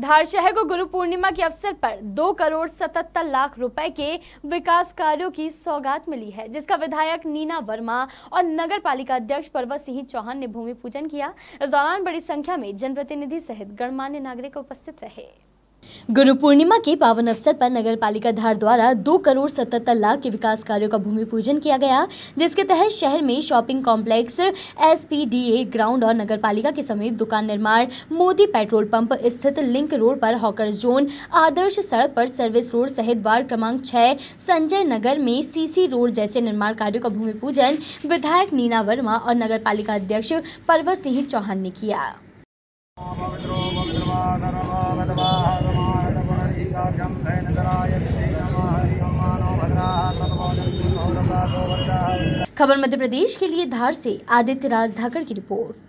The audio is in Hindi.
धार शहर को गुरु पूर्णिमा के अवसर पर दो करोड़ सतहत्तर लाख रुपए के विकास कार्यों की सौगात मिली है जिसका विधायक नीना वर्मा और नगर पालिका अध्यक्ष पर्वत सिंह चौहान ने भूमि पूजन किया इस दौरान बड़ी संख्या में जनप्रतिनिधि सहित गणमान्य नागरिक उपस्थित रहे गुरु पूर्णिमा के पावन अवसर पर नगर पालिका धार द्वारा दो करोड़ सतहत्तर लाख के विकास कार्यों का भूमि पूजन किया गया जिसके तहत शहर में शॉपिंग कॉम्प्लेक्स एसपीडीए ग्राउंड और नगर पालिका के समीप दुकान निर्माण मोदी पेट्रोल पंप स्थित लिंक रोड पर हॉकर्स जोन आदर्श सड़क पर सर्विस रोड सहित वार्ड क्रमांक छह संजय नगर में सी रोड जैसे निर्माण कार्यो का भूमि पूजन विधायक नीना वर्मा और नगर पालिका अध्यक्ष पर्वत सिंह चौहान ने किया खबर मध्य प्रदेश के लिए धार से आदित्य राज धाकर की रिपोर्ट